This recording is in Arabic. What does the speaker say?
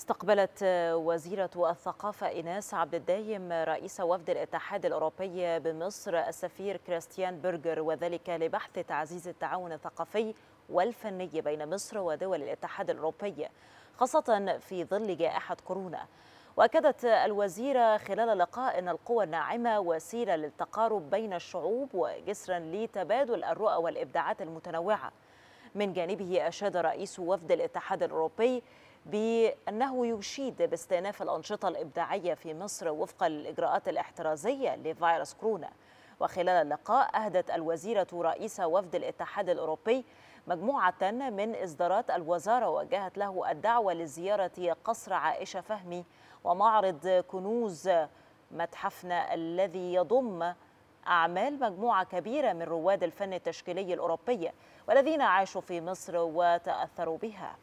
استقبلت وزيرة الثقافة إناس عبد الدايم رئيس وفد الاتحاد الأوروبي بمصر السفير كريستيان برجر وذلك لبحث تعزيز التعاون الثقافي والفني بين مصر ودول الاتحاد الأوروبي خاصة في ظل جائحة كورونا وأكدت الوزيرة خلال اللقاء أن القوى الناعمة وسيلة للتقارب بين الشعوب وجسرا لتبادل الرؤى والإبداعات المتنوعة من جانبه أشاد رئيس وفد الاتحاد الأوروبي بأنه يشيد باستئناف الأنشطة الإبداعية في مصر وفق الإجراءات الاحترازية لفيروس كورونا وخلال اللقاء أهدت الوزيرة رئيس وفد الاتحاد الأوروبي مجموعة من إصدارات الوزارة وجهت له الدعوة لزيارة قصر عائشة فهمي ومعرض كنوز متحفنا الذي يضم أعمال مجموعة كبيرة من رواد الفن التشكيلي الأوروبي والذين عاشوا في مصر وتأثروا بها